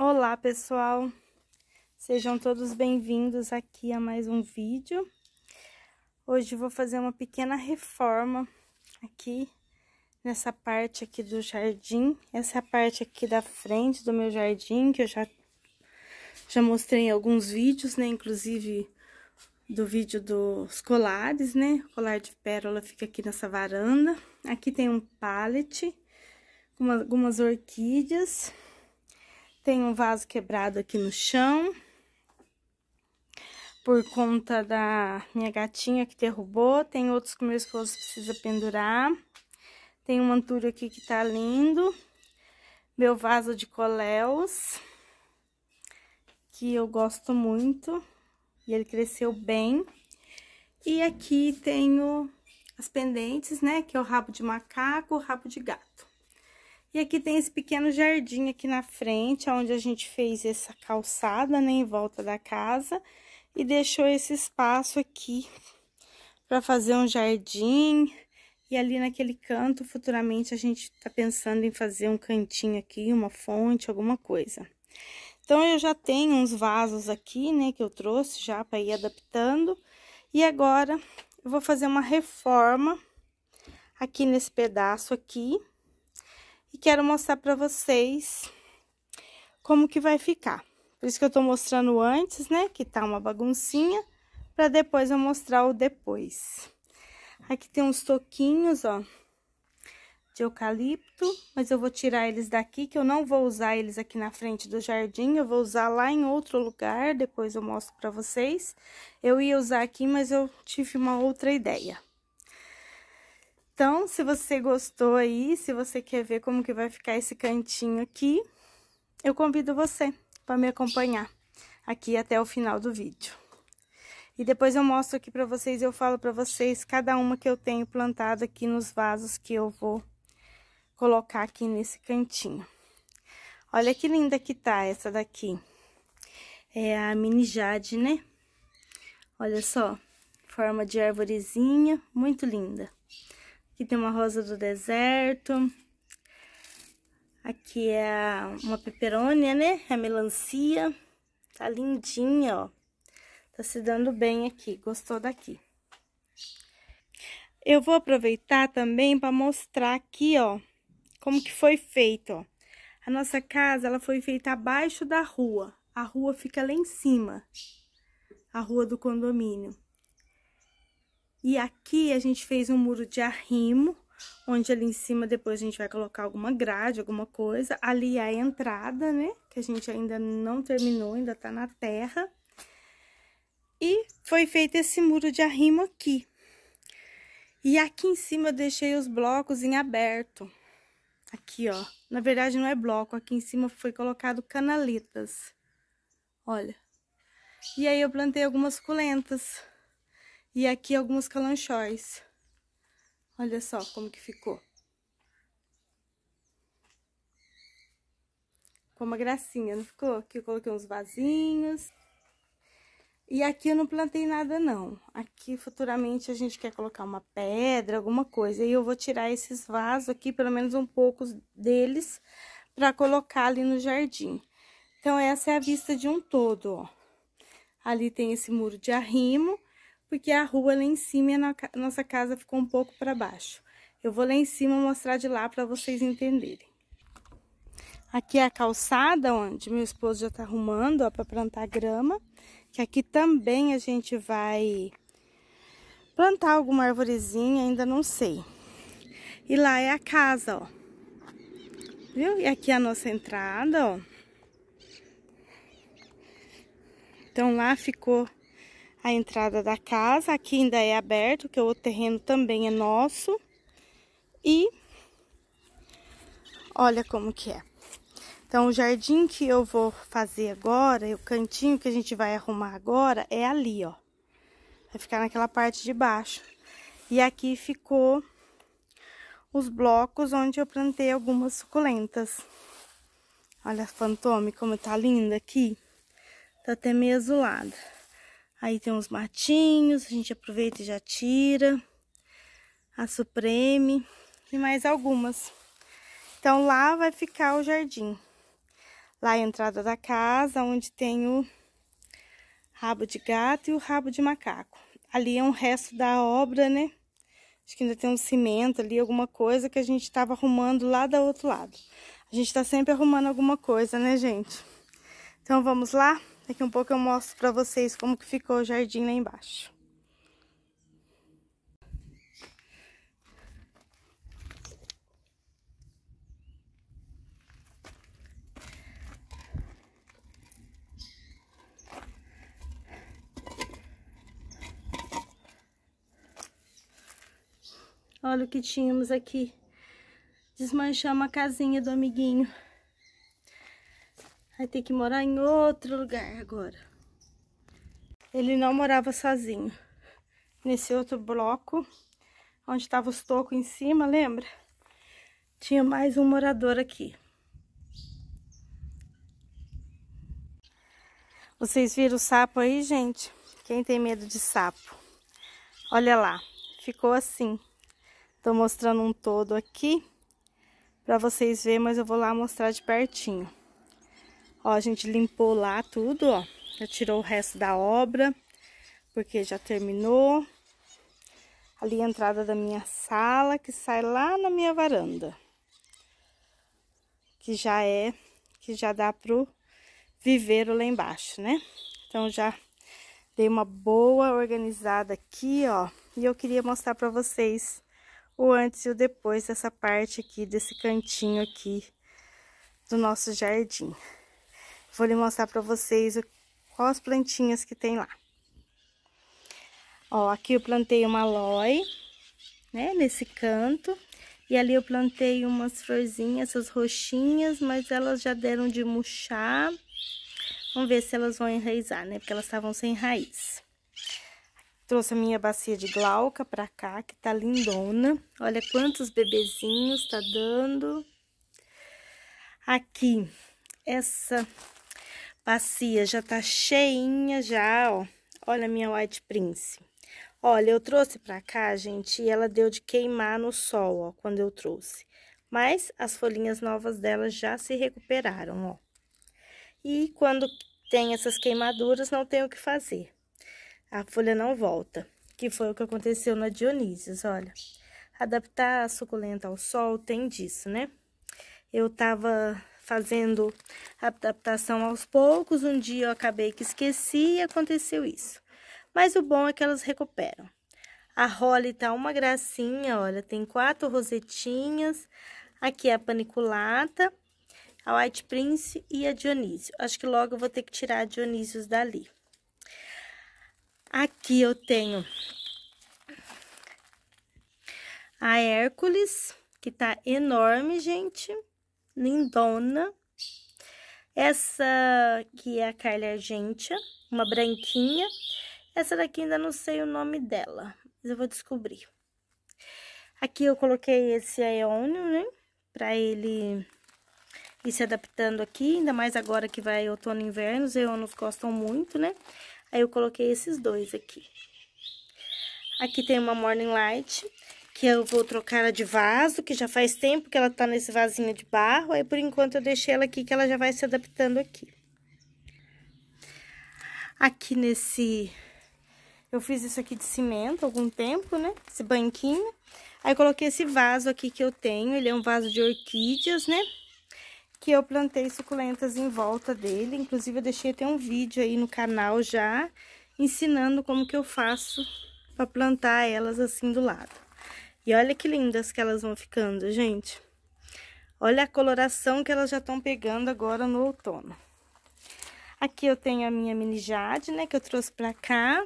Olá, pessoal! Sejam todos bem-vindos aqui a mais um vídeo. Hoje vou fazer uma pequena reforma aqui nessa parte aqui do jardim. Essa é a parte aqui da frente do meu jardim, que eu já, já mostrei em alguns vídeos, né? Inclusive do vídeo dos colares, né? O colar de pérola fica aqui nessa varanda. Aqui tem um pallet, com algumas orquídeas tem um vaso quebrado aqui no chão. Por conta da minha gatinha que derrubou. Tem outros que meu esposo precisa pendurar. Tem um antúrio aqui que tá lindo. Meu vaso de coléus. Que eu gosto muito. E ele cresceu bem. E aqui tenho as pendentes, né? Que é o rabo de macaco, o rabo de gato. E aqui tem esse pequeno jardim aqui na frente, onde a gente fez essa calçada, né, em volta da casa. E deixou esse espaço aqui para fazer um jardim. E ali naquele canto, futuramente, a gente tá pensando em fazer um cantinho aqui, uma fonte, alguma coisa. Então, eu já tenho uns vasos aqui, né, que eu trouxe já para ir adaptando. E agora, eu vou fazer uma reforma aqui nesse pedaço aqui, e quero mostrar pra vocês como que vai ficar. Por isso que eu tô mostrando antes, né? Que tá uma baguncinha, pra depois eu mostrar o depois. Aqui tem uns toquinhos, ó, de eucalipto, mas eu vou tirar eles daqui, que eu não vou usar eles aqui na frente do jardim, eu vou usar lá em outro lugar, depois eu mostro pra vocês. Eu ia usar aqui, mas eu tive uma outra ideia. Então, se você gostou aí, se você quer ver como que vai ficar esse cantinho aqui, eu convido você para me acompanhar aqui até o final do vídeo. E depois eu mostro aqui para vocês, eu falo para vocês cada uma que eu tenho plantado aqui nos vasos que eu vou colocar aqui nesse cantinho. Olha que linda que tá essa daqui. É a mini jade, né? Olha só, forma de arvorezinha, muito linda. Aqui tem uma rosa do deserto. Aqui é uma peperônia, né? A é melancia. Tá lindinha, ó. Tá se dando bem aqui. Gostou daqui. Eu vou aproveitar também para mostrar aqui, ó, como que foi feito, ó. A nossa casa, ela foi feita abaixo da rua. A rua fica lá em cima, a rua do condomínio. E aqui a gente fez um muro de arrimo, onde ali em cima depois a gente vai colocar alguma grade, alguma coisa. Ali é a entrada, né? Que a gente ainda não terminou, ainda tá na terra. E foi feito esse muro de arrimo aqui. E aqui em cima eu deixei os blocos em aberto. Aqui, ó. Na verdade, não é bloco. Aqui em cima foi colocado canaletas. Olha. E aí eu plantei algumas suculentas. E aqui alguns calanchóis. Olha só como que ficou. Ficou uma gracinha, não ficou? Aqui eu coloquei uns vasinhos. E aqui eu não plantei nada, não. Aqui, futuramente, a gente quer colocar uma pedra, alguma coisa. E eu vou tirar esses vasos aqui, pelo menos um pouco deles, para colocar ali no jardim. Então, essa é a vista de um todo, ó. Ali tem esse muro de arrimo porque a rua lá em cima e a nossa casa ficou um pouco para baixo. Eu vou lá em cima mostrar de lá para vocês entenderem. Aqui é a calçada onde meu esposo já está arrumando, para plantar grama. Que aqui também a gente vai plantar alguma arvorezinha, ainda não sei. E lá é a casa, ó. Viu? E aqui é a nossa entrada, ó. Então lá ficou a entrada da casa. Aqui ainda é aberto, que o terreno também é nosso. E olha como que é. Então, o jardim que eu vou fazer agora, o cantinho que a gente vai arrumar agora, é ali, ó. Vai ficar naquela parte de baixo. E aqui ficou os blocos onde eu plantei algumas suculentas. Olha fantôme como tá linda aqui. Tá até meio azulado. Aí tem uns matinhos, a gente aproveita e já tira. A Supreme e mais algumas. Então, lá vai ficar o jardim. Lá é a entrada da casa, onde tem o rabo de gato e o rabo de macaco. Ali é um resto da obra, né? Acho que ainda tem um cimento ali, alguma coisa que a gente estava arrumando lá do outro lado. A gente está sempre arrumando alguma coisa, né, gente? Então, vamos lá? Daqui um pouco eu mostro pra vocês como que ficou o jardim lá embaixo. Olha o que tínhamos aqui. Desmanchamos a casinha do amiguinho. Vai ter que morar em outro lugar agora. Ele não morava sozinho. Nesse outro bloco, onde estava os tocos em cima, lembra? Tinha mais um morador aqui. Vocês viram o sapo aí, gente? Quem tem medo de sapo? Olha lá, ficou assim. Tô mostrando um todo aqui para vocês verem, mas eu vou lá mostrar de pertinho. Ó, a gente limpou lá tudo, ó. Já tirou o resto da obra, porque já terminou. Ali a entrada da minha sala, que sai lá na minha varanda. Que já é, que já dá pro viveiro lá embaixo, né? Então, já dei uma boa organizada aqui, ó. E eu queria mostrar pra vocês o antes e o depois dessa parte aqui, desse cantinho aqui do nosso jardim. Vou lhe mostrar para vocês o, as plantinhas que tem lá. Ó, aqui eu plantei uma aloe, né, nesse canto. E ali eu plantei umas florzinhas, essas roxinhas, mas elas já deram de murchar. Vamos ver se elas vão enraizar, né? Porque elas estavam sem raiz. Trouxe a minha bacia de glauca pra cá, que tá lindona. Olha quantos bebezinhos tá dando. Aqui, essa bacia já tá cheinha já, ó. Olha a minha White Prince. Olha, eu trouxe pra cá, gente, e ela deu de queimar no sol, ó, quando eu trouxe. Mas as folhinhas novas dela já se recuperaram, ó. E quando tem essas queimaduras, não tem o que fazer. A folha não volta, que foi o que aconteceu na Dionísios, olha. Adaptar a suculenta ao sol tem disso, né? Eu tava fazendo adaptação aos poucos. Um dia eu acabei que esqueci e aconteceu isso. Mas o bom é que elas recuperam. A Holly tá uma gracinha, olha, tem quatro rosetinhas. Aqui é a paniculata, a White Prince e a Dionísio. Acho que logo eu vou ter que tirar a Dionísios dali. Aqui eu tenho a Hércules, que tá enorme, gente lindona. Essa que é a Carla Argentia, uma branquinha. Essa daqui ainda não sei o nome dela, mas eu vou descobrir. Aqui eu coloquei esse Aeônio, né? Pra ele ir se adaptando aqui, ainda mais agora que vai outono e inverno, os Aeônios gostam muito, né? Aí eu coloquei esses dois aqui. Aqui tem uma Morning Light, que eu vou trocar ela de vaso, que já faz tempo que ela tá nesse vasinho de barro. Aí, por enquanto, eu deixei ela aqui, que ela já vai se adaptando aqui. Aqui nesse... Eu fiz isso aqui de cimento algum tempo, né? Esse banquinho. Aí, coloquei esse vaso aqui que eu tenho. Ele é um vaso de orquídeas, né? Que eu plantei suculentas em volta dele. Inclusive, eu deixei até um vídeo aí no canal já, ensinando como que eu faço pra plantar elas assim do lado. E olha que lindas que elas vão ficando, gente. Olha a coloração que elas já estão pegando agora no outono. Aqui eu tenho a minha mini jade, né, que eu trouxe pra cá.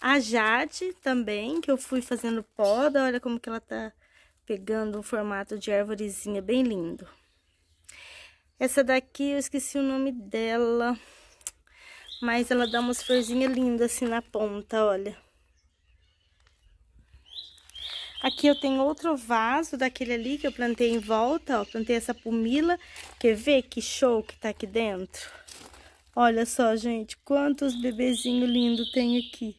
A jade também, que eu fui fazendo poda, olha como que ela tá pegando um formato de árvorezinha bem lindo. Essa daqui, eu esqueci o nome dela, mas ela dá umas florzinhas lindas assim na ponta, olha. Aqui eu tenho outro vaso daquele ali que eu plantei em volta, ó. Plantei essa pumila. Quer ver que show que tá aqui dentro? Olha só, gente, quantos bebezinhos lindos tem aqui.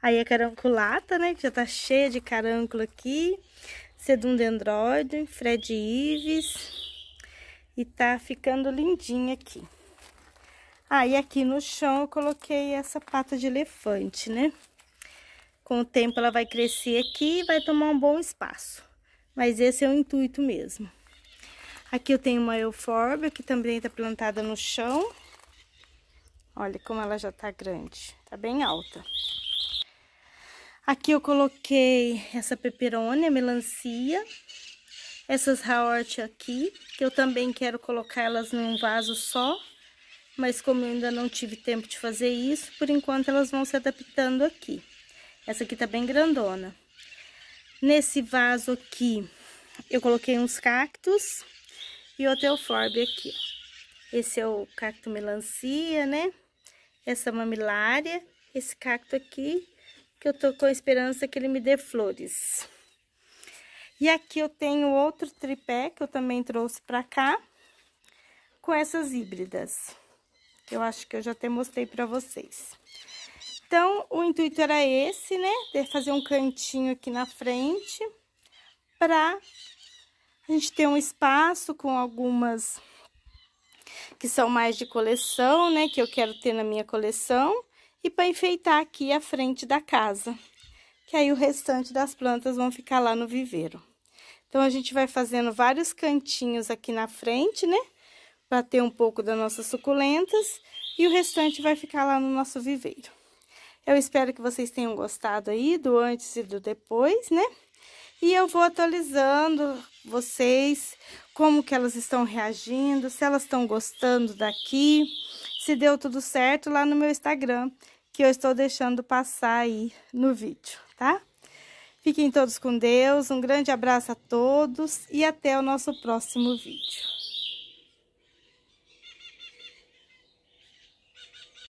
Aí a é caranculata, né, que já tá cheia de carâncula aqui. Sedum dendroide, Fred Ives. E tá ficando lindinha aqui. Aí ah, aqui no chão eu coloquei essa pata de elefante, né? Com o tempo ela vai crescer aqui e vai tomar um bom espaço. Mas esse é o intuito mesmo. Aqui eu tenho uma eufórbia que também está plantada no chão. Olha como ela já está grande, está bem alta. Aqui eu coloquei essa peperônia, melancia, essas raorte aqui, que eu também quero colocar elas num vaso só, mas como eu ainda não tive tempo de fazer isso, por enquanto elas vão se adaptando aqui. Essa aqui tá bem grandona. Nesse vaso aqui, eu coloquei uns cactos e o teoforbe aqui, Esse é o cacto melancia, né? Essa mamilária, esse cacto aqui, que eu tô com a esperança que ele me dê flores. E aqui eu tenho outro tripé que eu também trouxe pra cá, com essas híbridas. Eu acho que eu já até mostrei pra vocês. Então, o intuito era esse, né? De fazer um cantinho aqui na frente para a gente ter um espaço com algumas que são mais de coleção, né? Que eu quero ter na minha coleção. E para enfeitar aqui a frente da casa. Que aí o restante das plantas vão ficar lá no viveiro. Então, a gente vai fazendo vários cantinhos aqui na frente, né? Para ter um pouco das nossas suculentas. E o restante vai ficar lá no nosso viveiro. Eu espero que vocês tenham gostado aí do antes e do depois, né? E eu vou atualizando vocês, como que elas estão reagindo, se elas estão gostando daqui, se deu tudo certo lá no meu Instagram, que eu estou deixando passar aí no vídeo, tá? Fiquem todos com Deus, um grande abraço a todos e até o nosso próximo vídeo.